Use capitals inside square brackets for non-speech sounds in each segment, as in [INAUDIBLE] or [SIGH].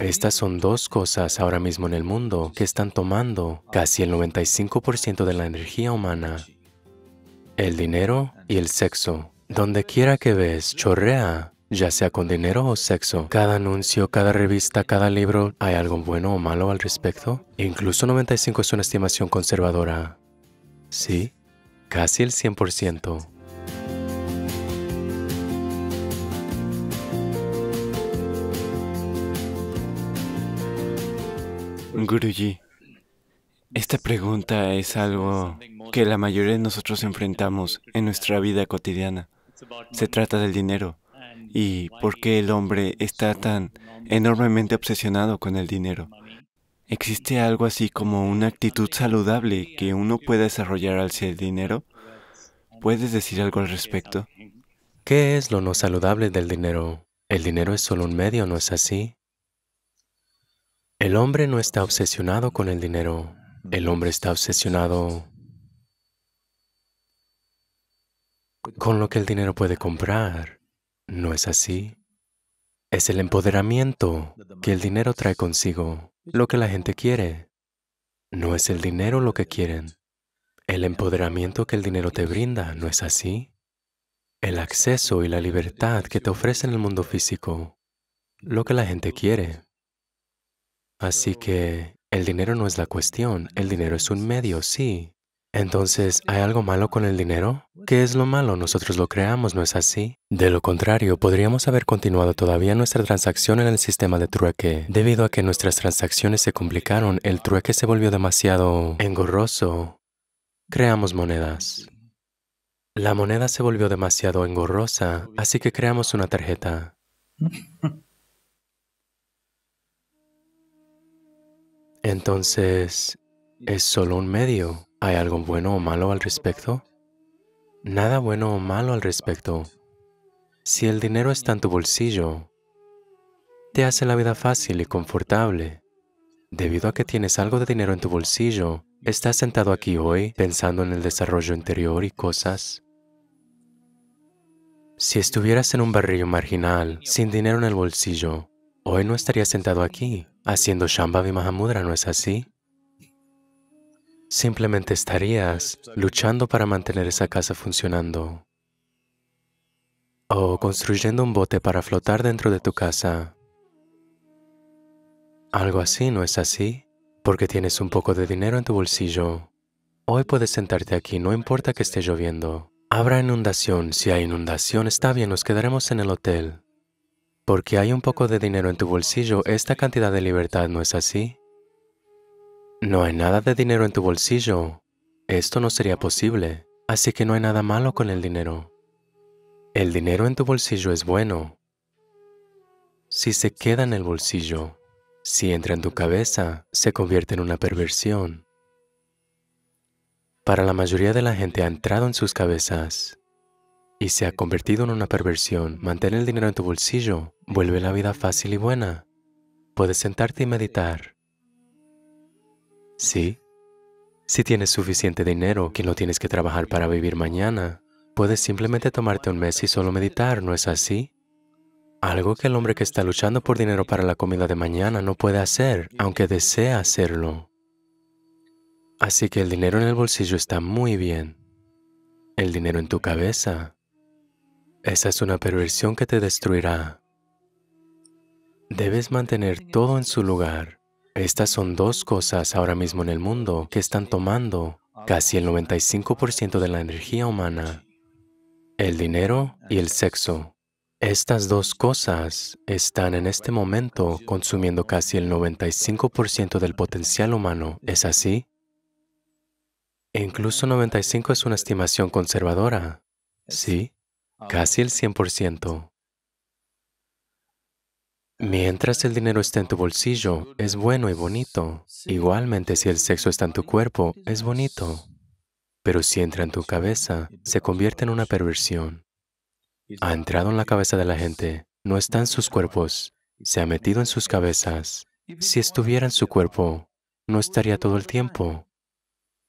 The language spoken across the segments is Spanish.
Estas son dos cosas ahora mismo en el mundo que están tomando casi el 95% de la energía humana. El dinero y el sexo. Donde quiera que ves, chorrea, ya sea con dinero o sexo. Cada anuncio, cada revista, cada libro, ¿hay algo bueno o malo al respecto? Incluso 95 es una estimación conservadora. Sí, casi el 100%. Guruji, esta pregunta es algo que la mayoría de nosotros enfrentamos en nuestra vida cotidiana. Se trata del dinero y por qué el hombre está tan enormemente obsesionado con el dinero. ¿Existe algo así como una actitud saludable que uno puede desarrollar hacia el dinero? ¿Puedes decir algo al respecto? ¿Qué es lo no saludable del dinero? El dinero es solo un medio, ¿no es así? El hombre no está obsesionado con el dinero, el hombre está obsesionado con lo que el dinero puede comprar. ¿No es así? Es el empoderamiento que el dinero trae consigo, lo que la gente quiere. No es el dinero lo que quieren. El empoderamiento que el dinero te brinda, ¿no es así? El acceso y la libertad que te en el mundo físico, lo que la gente quiere. Así que el dinero no es la cuestión, el dinero es un medio, sí. Entonces, ¿hay algo malo con el dinero? ¿Qué es lo malo? Nosotros lo creamos, ¿no es así? De lo contrario, podríamos haber continuado todavía nuestra transacción en el sistema de trueque. Debido a que nuestras transacciones se complicaron, el trueque se volvió demasiado engorroso. Creamos monedas. La moneda se volvió demasiado engorrosa, así que creamos una tarjeta. [LAUGHS] Entonces, es solo un medio. ¿Hay algo bueno o malo al respecto? Nada bueno o malo al respecto. Si el dinero está en tu bolsillo, te hace la vida fácil y confortable. Debido a que tienes algo de dinero en tu bolsillo, estás sentado aquí hoy pensando en el desarrollo interior y cosas. Si estuvieras en un barrio marginal, sin dinero en el bolsillo, hoy no estarías sentado aquí haciendo Shambhavi Mahamudra, ¿no es así? Simplemente estarías luchando para mantener esa casa funcionando o construyendo un bote para flotar dentro de tu casa. Algo así, ¿no es así? Porque tienes un poco de dinero en tu bolsillo. Hoy puedes sentarte aquí, no importa que esté lloviendo. Habrá inundación, si hay inundación, está bien, nos quedaremos en el hotel porque hay un poco de dinero en tu bolsillo, esta cantidad de libertad no es así. No hay nada de dinero en tu bolsillo. Esto no sería posible, así que no hay nada malo con el dinero. El dinero en tu bolsillo es bueno. Si se queda en el bolsillo, si entra en tu cabeza, se convierte en una perversión. Para la mayoría de la gente ha entrado en sus cabezas y se ha convertido en una perversión, mantén el dinero en tu bolsillo, vuelve la vida fácil y buena. Puedes sentarte y meditar. Sí. Si tienes suficiente dinero que no tienes que trabajar para vivir mañana, puedes simplemente tomarte un mes y solo meditar, ¿no es así? Algo que el hombre que está luchando por dinero para la comida de mañana no puede hacer, aunque desea hacerlo. Así que el dinero en el bolsillo está muy bien. El dinero en tu cabeza esa es una perversión que te destruirá. Debes mantener todo en su lugar. Estas son dos cosas ahora mismo en el mundo que están tomando casi el 95% de la energía humana, el dinero y el sexo. Estas dos cosas están en este momento consumiendo casi el 95% del potencial humano. ¿Es así? incluso 95 es una estimación conservadora. ¿Sí? casi el 100%. Mientras el dinero está en tu bolsillo, es bueno y bonito. Igualmente si el sexo está en tu cuerpo, es bonito. Pero si entra en tu cabeza, se convierte en una perversión. Ha entrado en la cabeza de la gente, no está en sus cuerpos, se ha metido en sus cabezas. Si estuviera en su cuerpo, no estaría todo el tiempo.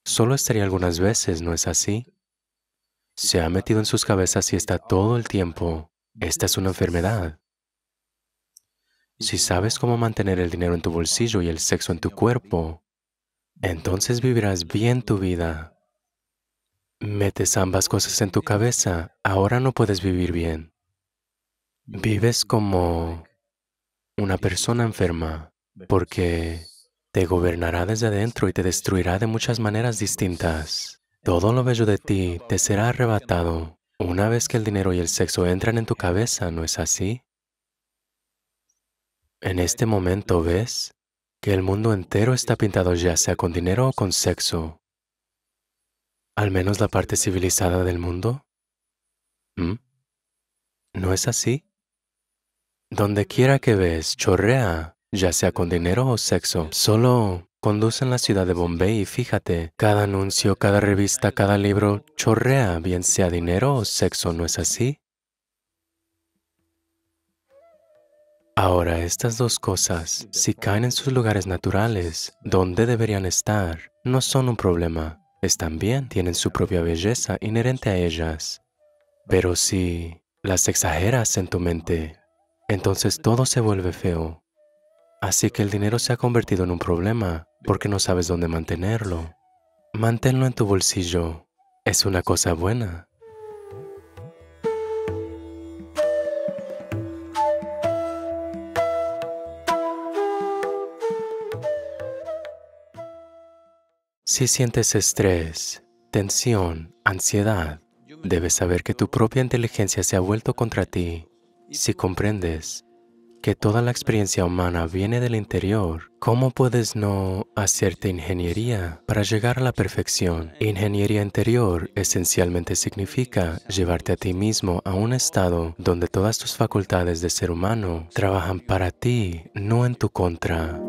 Solo estaría algunas veces, ¿no es así? se ha metido en sus cabezas y está todo el tiempo, esta es una enfermedad. Si sabes cómo mantener el dinero en tu bolsillo y el sexo en tu cuerpo, entonces vivirás bien tu vida. Metes ambas cosas en tu cabeza, ahora no puedes vivir bien. Vives como una persona enferma, porque te gobernará desde adentro y te destruirá de muchas maneras distintas. Todo lo bello de ti te será arrebatado una vez que el dinero y el sexo entran en tu cabeza, ¿no es así? En este momento ves que el mundo entero está pintado ya sea con dinero o con sexo. Al menos la parte civilizada del mundo. ¿Mm? ¿No es así? Donde quiera que ves, chorrea, ya sea con dinero o sexo. Solo Conducen la ciudad de Bombay y fíjate, cada anuncio, cada revista, cada libro chorrea, bien sea dinero o sexo, ¿no es así? Ahora, estas dos cosas, si caen en sus lugares naturales, donde deberían estar, no son un problema. Están bien, tienen su propia belleza inherente a ellas. Pero si las exageras en tu mente, entonces todo se vuelve feo. Así que el dinero se ha convertido en un problema porque no sabes dónde mantenerlo. Manténlo en tu bolsillo. Es una cosa buena. Si sientes estrés, tensión, ansiedad, debes saber que tu propia inteligencia se ha vuelto contra ti. Si comprendes que toda la experiencia humana viene del interior, ¿cómo puedes no hacerte ingeniería para llegar a la perfección? Ingeniería interior esencialmente significa llevarte a ti mismo a un estado donde todas tus facultades de ser humano trabajan para ti, no en tu contra.